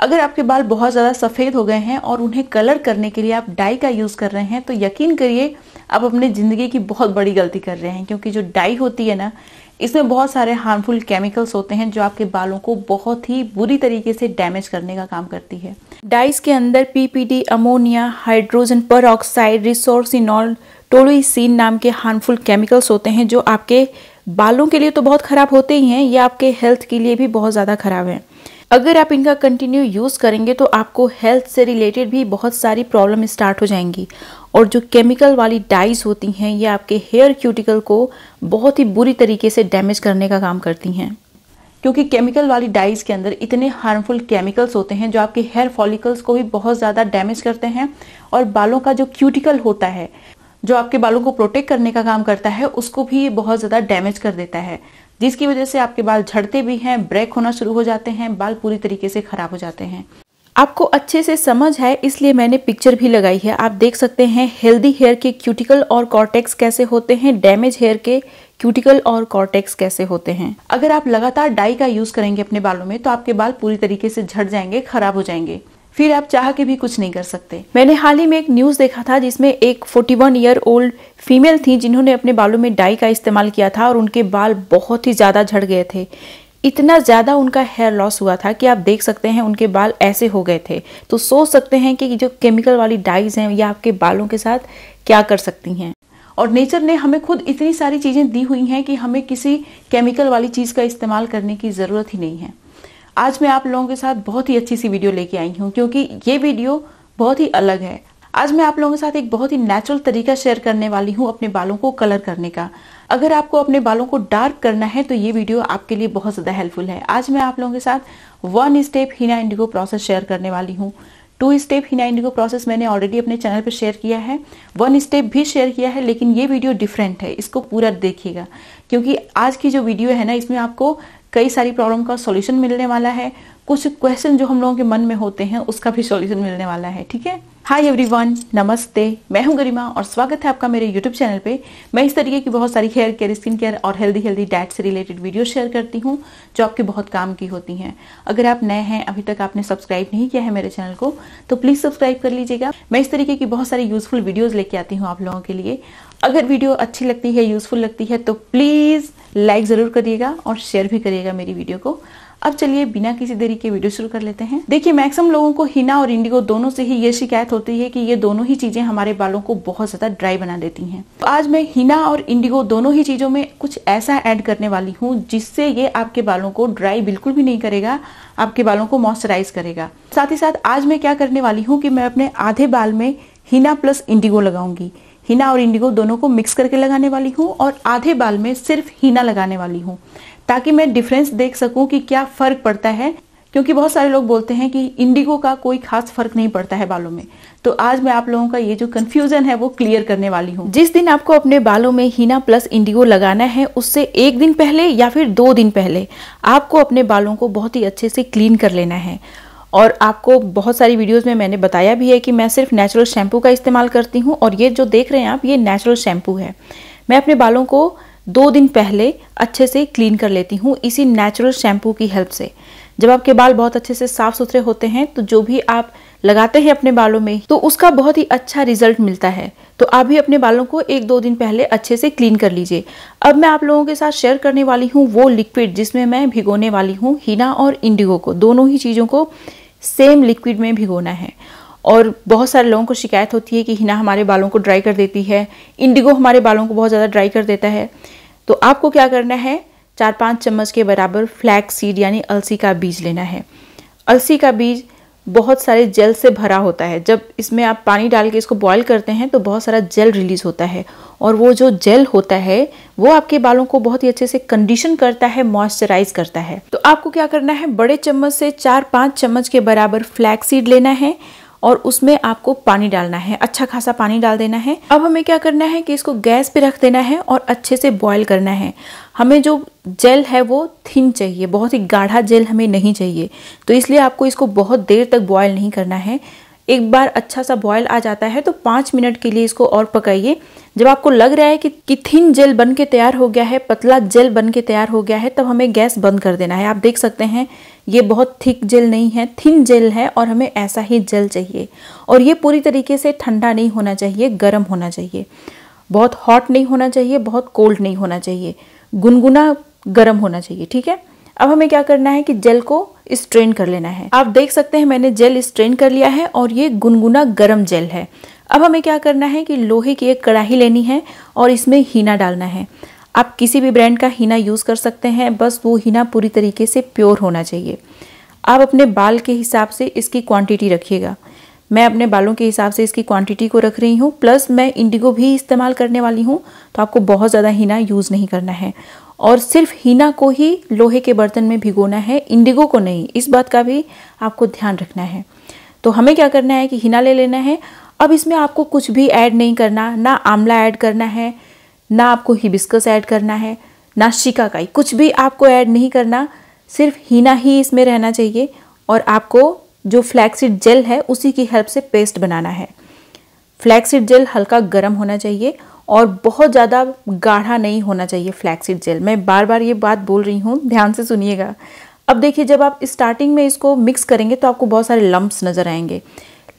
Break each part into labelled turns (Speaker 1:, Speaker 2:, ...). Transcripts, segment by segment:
Speaker 1: अगर आपके बाल बहुत ज़्यादा सफ़ेद हो गए हैं और उन्हें कलर करने के लिए आप डाई का यूज़ कर रहे हैं तो यकीन करिए आप अपने ज़िंदगी की बहुत बड़ी गलती कर रहे हैं क्योंकि जो डाई होती है ना इसमें बहुत सारे हार्मफुल केमिकल्स होते हैं जो आपके बालों को बहुत ही बुरी तरीके से डैमेज करने का काम करती है डाइस के अंदर PPD ammonia hydrogen peroxide resorcinol टोलोइसिन नाम के हार्मफुल केमिकल्स होते हैं जो आपके बालों के लिए तो बहुत ख़राब होते ही हैं या आपके हेल्थ के लिए भी बहुत ज़्यादा ख़राब हैं अगर आप इनका कंटिन्यू यूज़ करेंगे तो आपको हेल्थ से रिलेटेड भी बहुत सारी प्रॉब्लम स्टार्ट हो जाएंगी और जो केमिकल वाली डाइज होती हैं ये आपके हेयर क्यूटिकल को बहुत ही बुरी तरीके से डैमेज करने का काम करती हैं क्योंकि केमिकल वाली डाइज के अंदर इतने हार्मफुल केमिकल्स होते हैं जो आपके हेयर फॉलिकल्स को भी बहुत ज़्यादा डैमेज करते हैं और बालों का जो क्यूटिकल होता है जो आपके बालों को प्रोटेक्ट करने का काम करता है उसको भी बहुत ज़्यादा डैमेज कर देता है जिसकी वजह से आपके बाल झड़ते भी हैं ब्रेक होना शुरू हो जाते हैं बाल पूरी तरीके से खराब हो जाते हैं आपको अच्छे से समझ है इसलिए मैंने पिक्चर भी लगाई है आप देख सकते हैं हेल्दी हेयर के क्यूटिकल और कॉर्टेक्स कैसे होते हैं डैमेज हेयर के क्यूटिकल और कॉर्टेक्स कैसे होते हैं अगर आप लगातार डाई का यूज करेंगे अपने बालों में तो आपके बाल पूरी तरीके से झड़ जाएंगे खराब हो जाएंगे फिर आप चाह के भी कुछ नहीं कर सकते मैंने हाल ही में एक न्यूज़ देखा था जिसमें एक 41 ईयर ओल्ड फीमेल थी जिन्होंने अपने बालों में डाई का इस्तेमाल किया था और उनके बाल बहुत ही ज़्यादा झड़ गए थे इतना ज़्यादा उनका हेयर लॉस हुआ था कि आप देख सकते हैं उनके बाल ऐसे हो गए थे तो सोच सकते हैं कि जो केमिकल वाली डाइज हैं ये आपके बालों के साथ क्या कर सकती हैं और नेचर ने हमें खुद इतनी सारी चीज़ें दी हुई हैं कि हमें किसी केमिकल वाली चीज़ का इस्तेमाल करने की ज़रूरत ही नहीं है आज मैं आप लोगों के साथ बहुत ही अच्छी सी वीडियो लेके आई हूँ क्योंकि ये वीडियो बहुत ही अलग है आज मैं आप लोगों के साथ एक बहुत ही नेचुरल तरीका शेयर करने वाली हूँ अपने बालों को कलर करने का अगर आपको अपने बालों को डार्क करना है तो ये वीडियो आपके लिए बहुत ज़्यादा हेल्पफुल है आज मैं आप लोगों के साथ one step henna indigo process share करने वाली हूँ two step henna indigo process मैंने ऑलरेडी अपने चैनल पर शेयर किया है वन स्टेप भी शेयर किया है लेकिन ये वीडियो डिफरेंट है इसको पूरा देखिएगा क्योंकि आज की जो वीडियो है ना इसमें आपको कई सारी प्रॉब्लम का सॉल्यूशन मिलने वाला है कुछ क्वेश्चन जो हम लोगों के मन में होते हैं उसका भी सॉल्यूशन मिलने वाला है ठीक है हाय एवरीवन नमस्ते मैं हूं गरिमा और स्वागत है आपका मेरे यूट्यूब चैनल पे मैं इस तरीके की बहुत सारी हेयर केयर स्किन केयर और हेल्दी हेल्दी डाइट से रिलेटेड वीडियो शेयर करती हूं जो आपके बहुत काम की होती हैं अगर आप नए हैं अभी तक आपने सब्सक्राइब नहीं किया है मेरे चैनल को तो प्लीज़ सब्सक्राइब कर लीजिएगा मैं इस तरीके की बहुत सारी यूजफुल वीडियोज़ लेके आती हूँ आप लोगों के लिए अगर वीडियो अच्छी लगती है यूजफुल लगती है तो प्लीज़ लाइक ज़रूर करिएगा और शेयर भी करिएगा मेरी वीडियो को अब चलिए बिना किसी देरी के वीडियो शुरू कर लेते हैं देखिए मैक्सिमम लोगों को हिना और इंडिगो दोनों से ही ये शिकायत होती है कि ये दोनों ही चीजें हमारे बालों को बहुत ज्यादा ड्राई बना देती हैं तो आज मैं हिना और इंडिगो दोनों ही चीजों में कुछ ऐसा ऐड करने वाली हूँ जिससे ये आपके बालों को ड्राई बिल्कुल भी नहीं करेगा आपके बालों को मॉइस्चराइज करेगा साथ ही साथ आज मैं क्या करने वाली हूँ कि मैं अपने आधे बाल में हिना प्लस इंडिगो लगाऊंगी हीना और इंडिगो दोनों को मिक्स करके लगाने वाली हूँ और आधे बाल में सिर्फ हीना लगाने वाली हूँ ताकि मैं डिफरेंस देख सकूं कि क्या फर्क पड़ता है क्योंकि बहुत सारे लोग बोलते हैं कि इंडिगो का कोई खास फर्क नहीं पड़ता है बालों में तो आज मैं आप लोगों का ये जो कन्फ्यूजन है वो क्लियर करने वाली हूँ जिस दिन आपको अपने बालों में हीना प्लस इंडिगो लगाना है उससे एक दिन पहले या फिर दो दिन पहले आपको अपने बालों को बहुत ही अच्छे से क्लीन कर लेना है और आपको बहुत सारी वीडियोस में मैंने बताया भी है कि मैं सिर्फ नेचुरल शैम्पू का इस्तेमाल करती हूँ और ये जो देख रहे हैं आप ये नेचुरल शैम्पू है मैं अपने बालों को दो दिन पहले अच्छे से क्लीन कर लेती हूँ इसी नेचुरल शैम्पू की हेल्प से जब आपके बाल बहुत अच्छे से साफ सुथरे होते हैं तो जो भी आप लगाते हैं अपने बालों में तो उसका बहुत ही अच्छा रिजल्ट मिलता है तो आप भी अपने बालों को एक दो दिन पहले अच्छे से क्लीन कर लीजिए अब मैं आप लोगों के साथ शेयर करने वाली हूँ वो लिक्विड जिसमें मैं भिगोने वाली हूँ हीना और इंडिगो को दोनों ही चीज़ों को सेम लिक्विड में भिगोना है और बहुत सारे लोगों को शिकायत होती है कि हिना हमारे बालों को ड्राई कर देती है इंडिगो हमारे बालों को बहुत ज़्यादा ड्राई कर देता है तो आपको क्या करना है चार पाँच चम्मच के बराबर फ्लैक्स सीड यानी अलसी का बीज लेना है अलसी का बीज बहुत सारे जेल से भरा होता है जब इसमें आप पानी डाल के इसको बॉयल करते हैं तो बहुत सारा जेल रिलीज होता है और वो जो जेल होता है वो आपके बालों को बहुत ही अच्छे से कंडीशन करता है मॉइस्चराइज करता है तो आपको क्या करना है बड़े चम्मच से चार पाँच चम्मच के बराबर फ्लैक्सीड लेना है और उसमें आपको पानी डालना है अच्छा खासा पानी डाल देना है अब हमें क्या करना है कि इसको गैस पे रख देना है और अच्छे से बॉईल करना है हमें जो जेल है वो थिन चाहिए बहुत ही गाढ़ा जेल हमें नहीं चाहिए तो इसलिए आपको इसको बहुत देर तक बॉयल नहीं करना है एक बार अच्छा सा बॉयल आ जाता है तो पाँच मिनट के लिए इसको और पकाइए जब आपको लग रहा है कि, कि थिन जेल बन के तैयार हो गया है पतला जेल बन के तैयार हो गया है तब हमें गैस बंद कर देना है आप देख सकते हैं ये बहुत थिक जेल नहीं है थिन जेल है और हमें ऐसा ही जेल चाहिए और ये पूरी तरीके से ठंडा नहीं होना चाहिए गर्म होना चाहिए बहुत हॉट नहीं होना चाहिए बहुत कोल्ड नहीं होना चाहिए गुनगुना गर्म होना चाहिए ठीक है अब हमें क्या करना है कि जेल को स्ट्रेन कर लेना है आप देख सकते हैं मैंने जेल स्ट्रेन कर लिया है और ये गुनगुना गर्म जेल है अब हमें क्या करना है कि लोहे की एक कढ़ाई लेनी है और इसमें हीना डालना है आप किसी भी ब्रांड का हीना यूज़ कर सकते हैं बस वो हीना पूरी तरीके से प्योर होना चाहिए आप अपने बाल के हिसाब से इसकी क्वांटिटी रखिएगा मैं अपने बालों के हिसाब से इसकी क्वांटिटी को रख रही हूँ प्लस मैं इंडिगो भी इस्तेमाल करने वाली हूँ तो आपको बहुत ज़्यादा हीना यूज़ नहीं करना है और सिर्फ हीना को ही लोहे के बर्तन में भिगोना है इंडिगो को नहीं इस बात का भी आपको ध्यान रखना है तो हमें क्या करना है कि हीना ले लेना है अब इसमें आपको कुछ भी ऐड नहीं करना ना आमला ऐड करना है ना आपको हिबिस्कस ऐड करना है ना शिकाकाई कुछ भी आपको ऐड नहीं करना सिर्फ हीना ही इसमें रहना चाहिए और आपको जो फ्लैक्सीड जेल है उसी की हेल्प से पेस्ट बनाना है फ्लैक्सीड जेल हल्का गर्म होना चाहिए और बहुत ज़्यादा गाढ़ा नहीं होना चाहिए फ्लैक्सीड जेल मैं बार बार ये बात बोल रही हूँ ध्यान से सुनिएगा अब देखिए जब आप स्टार्टिंग में इसको मिक्स करेंगे तो आपको बहुत सारे लम्ब्स नज़र आएंगे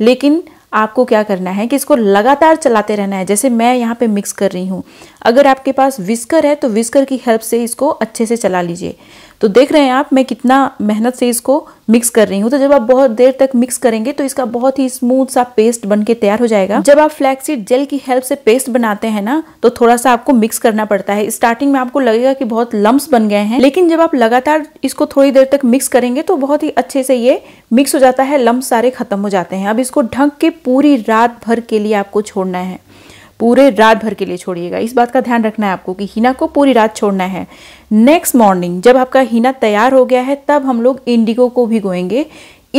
Speaker 1: लेकिन आपको क्या करना है कि इसको लगातार चलाते रहना है जैसे मैं यहाँ पे मिक्स कर रही हूँ अगर आपके पास विस्कर है तो विस्कर की हेल्प से इसको अच्छे से चला लीजिए तो देख रहे हैं आप मैं कितना मेहनत से इसको मिक्स कर रही हूँ तो जब आप बहुत देर तक मिक्स करेंगे तो इसका बहुत ही स्मूथ सा पेस्ट बन के तैयार हो जाएगा जब आप फ्लैक्सीड जेल की हेल्प से पेस्ट बनाते हैं ना तो थोड़ा सा आपको मिक्स करना पड़ता है स्टार्टिंग में आपको लगेगा कि बहुत लम्ब बन गए हैं लेकिन जब आप लगातार इसको थोड़ी देर तक मिक्स करेंगे तो बहुत ही अच्छे से ये मिक्स हो जाता है लम्ब सारे खत्म हो जाते हैं अब इसको ढंक के पूरी रात भर के लिए आपको छोड़ना है पूरे रात भर के लिए छोड़िएगा इस बात का ध्यान रखना है आपको कि हीना को पूरी रात छोड़ना है नेक्स्ट मॉर्निंग जब आपका हीना तैयार हो गया है तब हम लोग इंडिगो को भिगोएंगे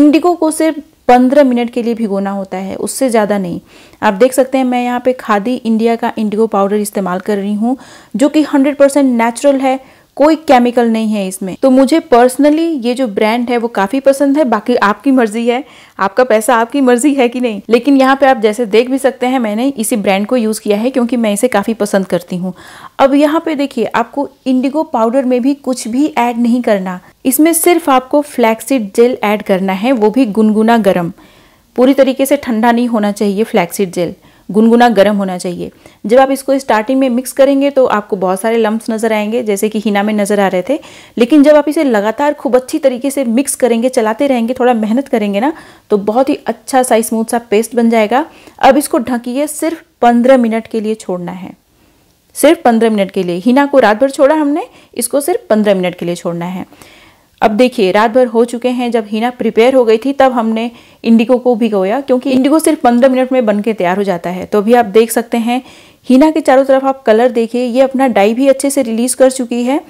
Speaker 1: इंडिगो को सिर्फ पंद्रह मिनट के लिए भिगोना होता है उससे ज़्यादा नहीं आप देख सकते हैं मैं यहाँ पे खादी इंडिया का इंडिगो पाउडर इस्तेमाल कर रही हूँ जो कि हंड्रेड नेचुरल है कोई केमिकल नहीं है इसमें तो मुझे पर्सनली ये जो ब्रांड है वो काफी पसंद है बाकी आपकी मर्जी है आपका पैसा आपकी मर्जी है कि नहीं लेकिन यहाँ पे आप जैसे देख भी सकते हैं मैंने इसी ब्रांड को यूज किया है क्योंकि मैं इसे काफी पसंद करती हूँ अब यहाँ पे देखिए आपको इंडिगो पाउडर में भी कुछ भी ऐड नहीं करना इसमें सिर्फ आपको फ्लैक्सीड जेल ऐड करना है वो भी गुनगुना गर्म पूरी तरीके से ठंडा नहीं होना चाहिए फ्लैक्सीड जेल गुनगुना गर्म होना चाहिए जब आप इसको स्टार्टिंग में मिक्स करेंगे तो आपको बहुत सारे लम्ब्स नज़र आएंगे जैसे कि हिना में नज़र आ रहे थे लेकिन जब आप इसे लगातार खूब अच्छी तरीके से मिक्स करेंगे चलाते रहेंगे थोड़ा मेहनत करेंगे ना तो बहुत ही अच्छा सा स्मूथ सा पेस्ट बन जाएगा अब इसको ढकिए सिर्फ पंद्रह मिनट के लिए छोड़ना है सिर्फ पंद्रह मिनट के लिए हिना को रात भर छोड़ा हमने इसको सिर्फ पंद्रह मिनट के लिए छोड़ना है अब देखिए रात भर हो चुके हैं जब हीना प्रिपेयर हो गई थी तब हमने इंडिगो को भिगोया क्योंकि इंडिगो सिर्फ पंद्रह मिनट में बन के तैयार हो जाता है तो अभी आप देख सकते हैं हीना के चारों तरफ आप कलर देखिए ये अपना डाई भी अच्छे से रिलीज कर चुकी है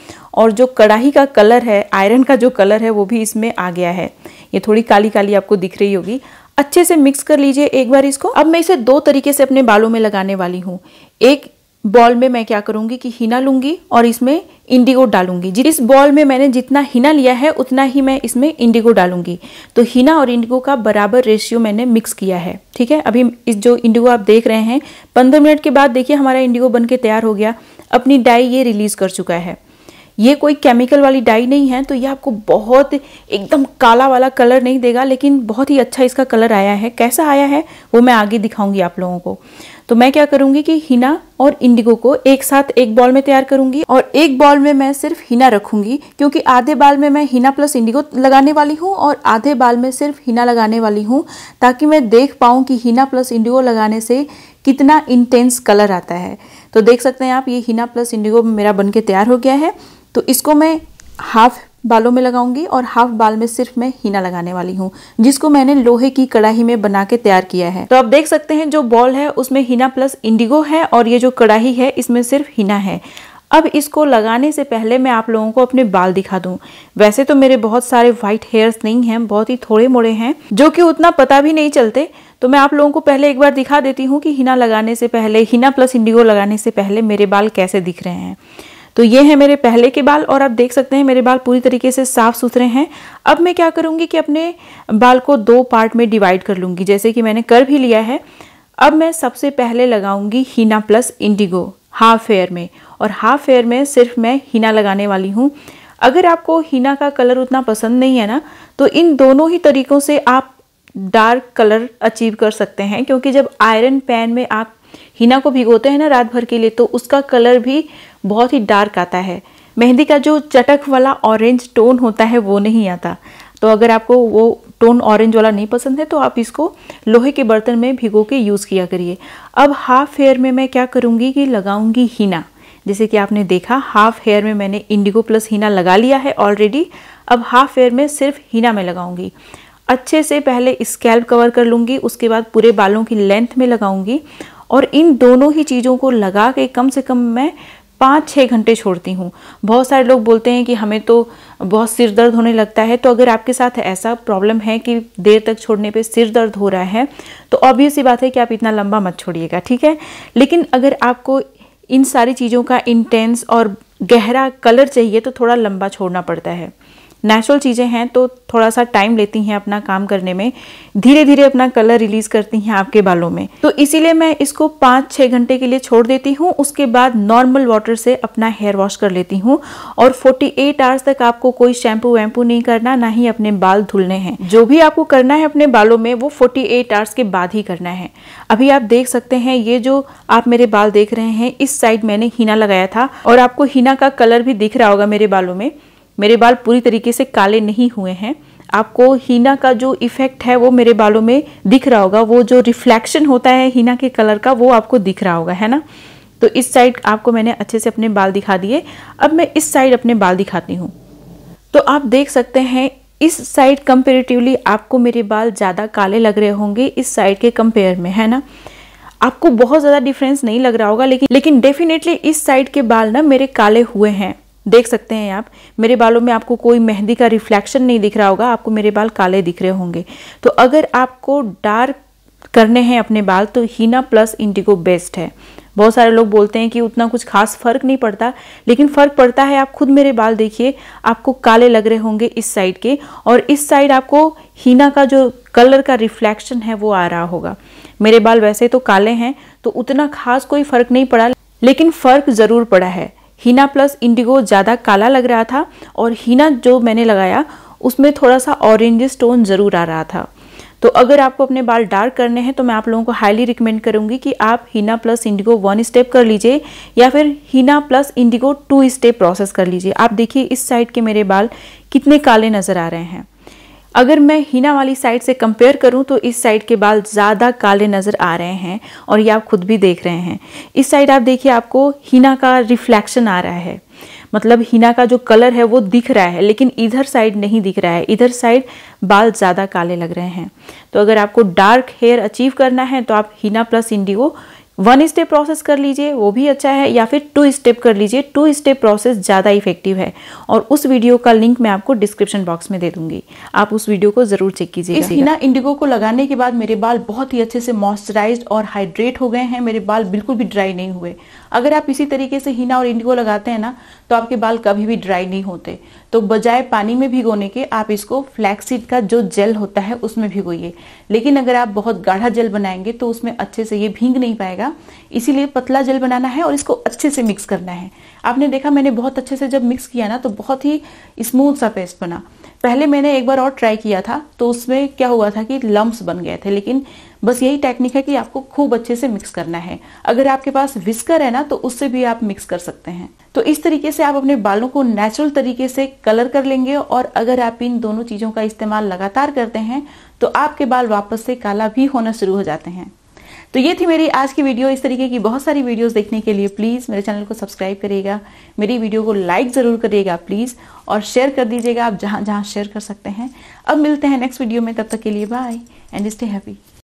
Speaker 1: और जो कढ़ाई का कलर है आयरन का जो कलर है वो भी इसमें आ गया है ये थोड़ी काली काली आपको दिख रही होगी अच्छे से मिक्स कर लीजिए एक बार इसको अब मैं इसे दो तरीके से अपने बालों में लगाने वाली हूँ एक बॉल में मैं क्या करूँगी कि हिना लूंगी और इसमें इंडिगो डालूंगी जिस बॉल में मैंने जितना हीना लिया है उतना ही मैं इसमें इंडिगो डालूंगी तो हिना और इंडिगो का बराबर रेशियो मैंने मिक्स किया है ठीक है अभी इस जो इंडिगो आप देख रहे हैं पंद्रह मिनट के बाद देखिए हमारा इंडिगो बन के तैयार हो गया अपनी डाई ये रिलीज़ कर चुका है ये कोई केमिकल वाली डाई नहीं है तो ये आपको बहुत एकदम काला वाला कलर नहीं देगा लेकिन बहुत ही अच्छा इसका कलर आया है कैसा आया है वो मैं आगे दिखाऊंगी आप लोगों को तो मैं क्या करूंगी कि हिना और इंडिगो को एक साथ एक बॉल में तैयार करूंगी और एक बॉल में मैं सिर्फ हिना रखूंगी क्योंकि आधे बाल में मैं हिना प्लस इंडिगो लगाने वाली हूँ और आधे बाल में सिर्फ हिना लगाने वाली हूँ ताकि मैं देख पाऊँ कि हिना प्लस इंडिगो लगाने से कितना इंटेंस कलर आता है तो देख सकते हैं आप ये हिना प्लस इंडिगो मेरा बन के तैयार हो गया है तो इसको मैं हाफ बालों में लगाऊंगी और हाफ बाल में सिर्फ मैं हीना लगाने वाली हूँ जिसको मैंने लोहे की कड़ाही में बना के तैयार किया है तो आप देख सकते हैं जो बॉल है उसमें हीना प्लस इंडिगो है और ये जो कड़ाही है इसमें सिर्फ हीना है अब इसको लगाने से पहले मैं आप लोगों को अपने बाल दिखा दूं वैसे तो मेरे बहुत सारे व्हाइट हेयर्स नहीं हैं बहुत ही थोड़े मोड़े हैं जो कि उतना पता भी नहीं चलते तो मैं आप लोगों को पहले एक बार दिखा देती हूँ कि हिना लगाने से पहले हिना प्लस इंडिगो लगाने से पहले मेरे बाल कैसे दिख रहे हैं तो ये है मेरे पहले के बाल और आप देख सकते हैं मेरे बाल पूरी तरीके से साफ़ सुथरे हैं अब मैं क्या करूँगी कि अपने बाल को दो पार्ट में डिवाइड कर लूँगी जैसे कि मैंने कर भी लिया है अब मैं सबसे पहले लगाऊंगी henna plus indigo half hair में और हाफ एयर में सिर्फ मैं हीना लगाने वाली हूँ अगर आपको हीना का कलर उतना पसंद नहीं है ना तो इन दोनों ही तरीक़ों से आप डार्क कलर अचीव कर सकते हैं क्योंकि जब आयरन पैन में आप हीना को भिगोते हैं ना रात भर के लिए तो उसका कलर भी बहुत ही डार्क आता है मेहंदी का जो चटक वाला ऑरेंज टोन होता है वो नहीं आता तो अगर आपको वो टोन ऑरेंज वाला नहीं पसंद है तो आप इसको लोहे के बर्तन में भिगो के यूज़ किया करिए अब हाफ हेयर में मैं क्या करूँगी कि लगाऊँगी हीना जैसे कि आपने देखा हाफ हेयर में मैंने इंडिगो प्लस हीना लगा लिया है ऑलरेडी अब हाफ हेयर में सिर्फ हीना में लगाऊँगी अच्छे से पहले स्कैल्प कवर कर लूँगी उसके बाद पूरे बालों की लेंथ में लगाऊँगी और इन दोनों ही चीज़ों को लगा के कम से कम मैं पाँच छः घंटे छोड़ती हूँ बहुत सारे लोग बोलते हैं कि हमें तो बहुत सिर दर्द होने लगता है तो अगर आपके साथ ऐसा प्रॉब्लम है कि देर तक छोड़ने पे सिर दर्द हो रहा है तो ऑब्वियस ही बात है कि आप इतना लंबा मत छोड़िएगा ठीक है लेकिन अगर आपको इन सारी चीज़ों का इंटेंस और गहरा कलर चाहिए तो थोड़ा लंबा छोड़ना पड़ता है नेचुरल चीज़ें हैं तो थोड़ा सा टाइम लेती हैं अपना काम करने में धीरे धीरे अपना कलर रिलीज करती हैं आपके बालों में तो इसीलिए मैं इसको पाँच छः घंटे के लिए छोड़ देती हूँ उसके बाद नॉर्मल वाटर से अपना हेयर वॉश कर लेती हूँ और 48 एट आवर्स तक आपको कोई शैम्पू वैम्पू नहीं करना ना ही अपने बाल धुलने हैं जो भी आपको करना है अपने बालों में वो फोर्टी एट आवर्स के बाद ही करना है अभी आप देख सकते हैं ये जो आप मेरे बाल देख रहे हैं इस साइड मैंने हीना लगाया था और आपको हीना का कलर भी दिख रहा होगा मेरे बालों में मेरे बाल पूरी तरीके से काले नहीं हुए हैं आपको हीना का जो इफेक्ट है वो मेरे बालों में दिख रहा होगा वो जो रिफ्लेक्शन होता है हीना के कलर का वो आपको दिख रहा होगा है ना तो इस साइड आपको मैंने अच्छे से अपने बाल दिखा दिए अब मैं इस साइड अपने बाल दिखाती हूँ तो आप देख सकते हैं इस साइड कंपेरेटिवली आपको मेरे बाल ज़्यादा काले लग रहे होंगे इस साइड के कंपेयर में है ना आपको बहुत ज़्यादा डिफरेंस नहीं लग रहा होगा लेकिन लेकिन डेफिनेटली इस साइड के बाल ना मेरे काले हुए हैं देख सकते हैं आप मेरे बालों में आपको कोई मेहंदी का रिफ्लेक्शन नहीं दिख रहा होगा आपको मेरे बाल काले दिख रहे होंगे तो अगर आपको डार्क करने हैं अपने बाल तो हीना प्लस इंडिगो बेस्ट है बहुत सारे लोग बोलते हैं कि उतना कुछ खास फर्क नहीं पड़ता लेकिन फर्क पड़ता है आप खुद मेरे बाल देखिए आपको काले लग रहे होंगे इस साइड के और इस साइड आपको हीना का जो कलर का रिफ्लेक्शन है वो आ रहा होगा मेरे बाल वैसे तो काले हैं तो उतना खास कोई फर्क नहीं पड़ा लेकिन फर्क ज़रूर पड़ा है हीना प्लस इंडिगो ज़्यादा काला लग रहा था और हीना जो मैंने लगाया उसमें थोड़ा सा ऑरेंज स्टोन ज़रूर आ रहा था तो अगर आपको अपने बाल डार्क करने हैं तो मैं आप लोगों को हाईली रिकमेंड करूंगी कि आप henna plus indigo one step कर लीजिए या फिर henna plus indigo two step process कर लीजिए आप देखिए इस साइड के मेरे बाल कितने काले नज़र आ रहे हैं अगर मैं हीना वाली साइड से कंपेयर करूं तो इस साइड के बाल ज़्यादा काले नज़र आ रहे हैं और ये आप खुद भी देख रहे हैं इस साइड आप देखिए आपको हीना का रिफ्लेक्शन आ रहा है मतलब हीना का जो कलर है वो दिख रहा है लेकिन इधर साइड नहीं दिख रहा है इधर साइड बाल ज़्यादा काले लग रहे हैं तो अगर आपको डार्क हेयर अचीव करना है तो आप henna plus indigo one step process कर लीजिए वो भी अच्छा है या फिर टू स्टेप कर लीजिए टू स्टेप प्रोसेस ज़्यादा इफेक्टिव है और उस वीडियो का लिंक मैं आपको डिस्क्रिप्शन बॉक्स में दे दूंगी आप उस वीडियो को ज़रूर चेक कीजिए इस हिना इंडिगो को लगाने के बाद मेरे बाल बहुत ही अच्छे से मॉइस्चराइज और हाइड्रेट हो गए हैं मेरे बाल बिल्कुल भी ड्राई नहीं हुए अगर आप इसी तरीके से हिना और इंडिगो लगाते हैं ना तो आपके बाल कभी भी ड्राई नहीं होते तो बजाय पानी में भिगोने के आप इसको फ्लैक्सीड का जो जेल होता है उसमें भिगोइए लेकिन अगर आप बहुत गाढ़ा जेल बनाएंगे तो उसमें अच्छे से ये भींग नहीं पाएगा इसीलिए पतला जेल बनाना है और इसको अच्छे से मिक्स करना है आपने देखा मैंने बहुत अच्छे से जब मिक्स किया ना तो बहुत ही स्मूथ सा पेस्ट बना पहले मैंने एक बार और ट्राई किया था तो उसमें क्या हुआ था कि लम्ब्स बन गए थे लेकिन बस यही टेक्निक है कि आपको खूब अच्छे से मिक्स करना है अगर आपके पास विस्कर है ना तो उससे भी आप मिक्स कर सकते हैं तो इस तरीके से आप अपने बालों को नेचुरल तरीके से कलर कर लेंगे और अगर आप इन दोनों चीज़ों का इस्तेमाल लगातार करते हैं तो आपके बाल वापस से काला भी होना शुरू हो जाते हैं तो ये थी मेरी आज की वीडियो इस तरीके की बहुत सारी वीडियोस देखने के लिए प्लीज़ मेरे चैनल को सब्सक्राइब करिएगा मेरी वीडियो को लाइक ज़रूर करिएगा प्लीज़ और शेयर कर दीजिएगा आप जहां जहां शेयर कर सकते हैं अब मिलते हैं नेक्स्ट वीडियो में तब तक के लिए बाय एंड स्टे हैप्पी